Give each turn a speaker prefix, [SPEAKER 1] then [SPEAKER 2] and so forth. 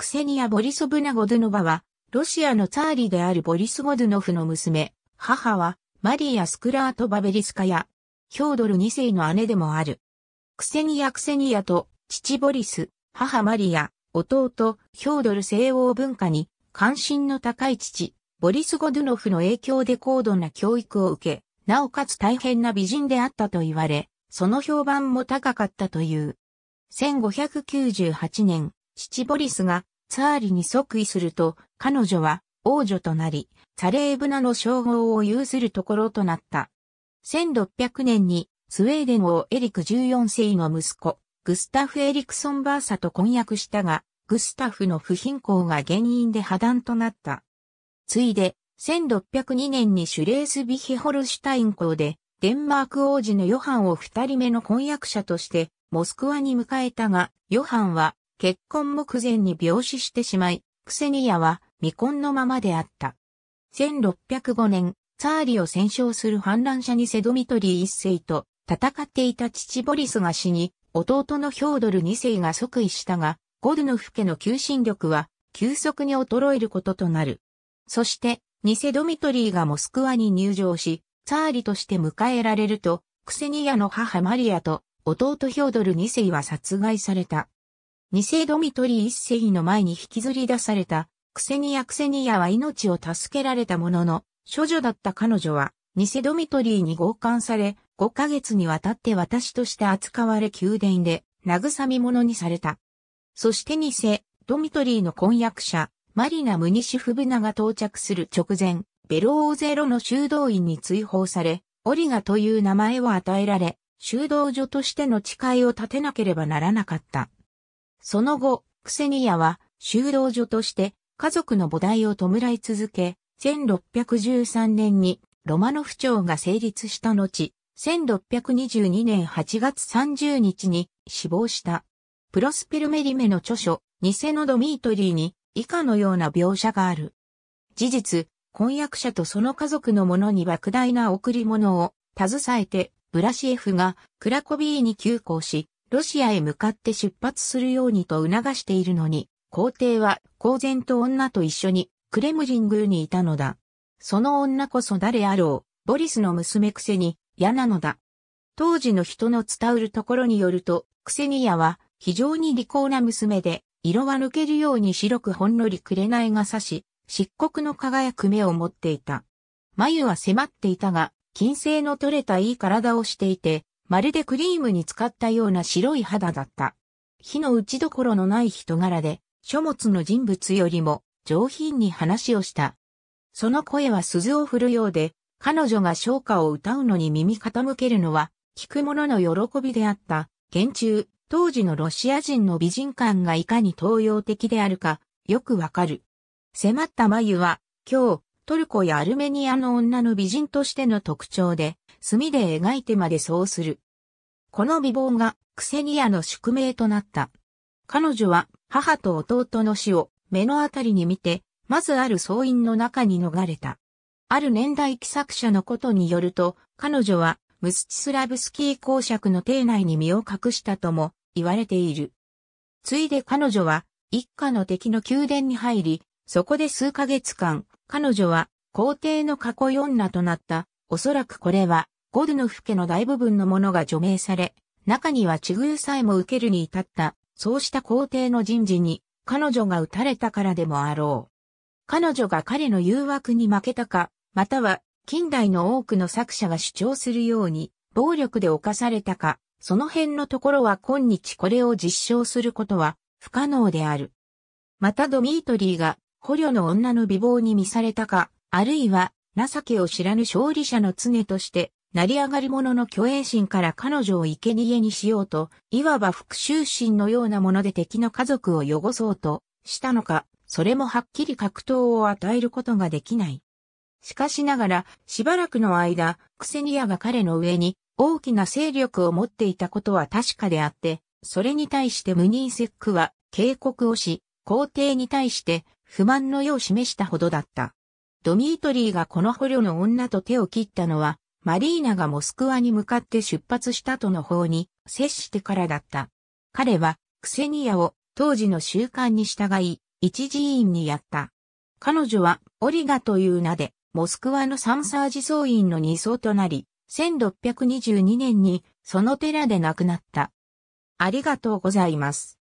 [SPEAKER 1] クセニア・ボリソブナ・ゴドゥノバは、ロシアのツァーリであるボリス・ゴドゥノフの娘、母は、マリア・スクラート・バベリスカや、ヒョードル2世の姉でもある。クセニア・クセニアと、父ボリス、母マリア、弟、ヒョードル西欧文化に、関心の高い父、ボリス・ゴドゥノフの影響で高度な教育を受け、なおかつ大変な美人であったと言われ、その評判も高かったという。1598年、父ボリスがツァーリに即位すると、彼女は王女となり、サレーブナの称号を有するところとなった。1600年にスウェーデン王エリク14世の息子、グスタフ・エリクソン・バーサと婚約したが、グスタフの不貧困が原因で破談となった。ついで、1602年にシュレースビヒホルシュタイン公で、デンマーク王子のヨハンを二人目の婚約者として、モスクワに迎えたが、ヨハンは結婚目前に病死してしまい、クセニアは未婚のままであった。1605年、ツァーリを戦勝する反乱者にセドミトリー一世と戦っていた父ボリスが死に、弟のヒョードル二世が即位したが、ゴルノフ家の求心力は急速に衰えることとなる。そして、ニセドミトリーがモスクワに入場し、ツァーリとして迎えられると、クセニアの母マリアと弟ヒョードル二世は殺害された。二世ドミトリー一世の前に引きずり出された、クセニア・クセニアは命を助けられたものの、処女だった彼女は、ニセドミトリーに強姦され、5ヶ月にわたって私として扱われ宮殿で、慰み者にされた。そしてニセ、ドミトリーの婚約者、マリナ・ムニシフブナが到着する直前、ベローゼロの修道院に追放され、オリガという名前を与えられ、修道女としての誓いを立てなければならなかった。その後、クセニアは修道女として家族の母体を弔い続け、1613年にロマノフ朝が成立した後、1622年8月30日に死亡した。プロスペルメリメの著書、偽のドミートリーに以下のような描写がある。事実、婚約者とその家族の者に莫大な贈り物を携えて、ブラシエフがクラコビーに急行し、ロシアへ向かって出発するようにと促しているのに、皇帝は公然と女と一緒にクレムリン宮にいたのだ。その女こそ誰あろう、ボリスの娘クセニ、ヤなのだ。当時の人の伝うるところによると、クセニヤは非常に利口な娘で、色は抜けるように白くほんのり紅が差し、漆黒の輝く目を持っていた。眉は迫っていたが、金星の取れたいい体をしていて、まるでクリームに使ったような白い肌だった。火の打ちどころのない人柄で、書物の人物よりも上品に話をした。その声は鈴を振るようで、彼女が昇華を歌うのに耳傾けるのは、聞く者の喜びであった。現中、当時のロシア人の美人感がいかに東洋的であるか、よくわかる。迫った眉は、今日、トルコやアルメニアの女の美人としての特徴で、墨で描いてまでそうする。この美貌がクセニアの宿命となった。彼女は母と弟の死を目のあたりに見て、まずある総員の中に逃れた。ある年代記作者のことによると、彼女はムスチスラブスキー公爵の邸内に身を隠したとも言われている。ついで彼女は一家の敵の宮殿に入り、そこで数ヶ月間彼女は皇帝の囲い女となった。おそらくこれは、ゴドゥノフ家の大部分のものが除名され、中には地遇さえも受けるに至った、そうした皇帝の人事に、彼女が撃たれたからでもあろう。彼女が彼の誘惑に負けたか、または、近代の多くの作者が主張するように、暴力で侵されたか、その辺のところは今日これを実証することは不可能である。またドミートリーが捕虜の女の美貌に見されたか、あるいは、情けを知らぬ勝利者の常として、成り上がり者の虚栄心から彼女を生贄にしようと、いわば復讐心のようなもので敵の家族を汚そうとしたのか、それもはっきり格闘を与えることができない。しかしながら、しばらくの間、クセニアが彼の上に大きな勢力を持っていたことは確かであって、それに対してムニーセックは警告をし、皇帝に対して不満の世を示したほどだった。ドミートリーがこの捕虜の女と手を切ったのは、マリーナがモスクワに向かって出発したとの方に接してからだった。彼はクセニアを当時の習慣に従い、一寺院にやった。彼女はオリガという名で、モスクワのサンサージ僧院の二層となり、1622年にその寺で亡くなった。ありがとうございます。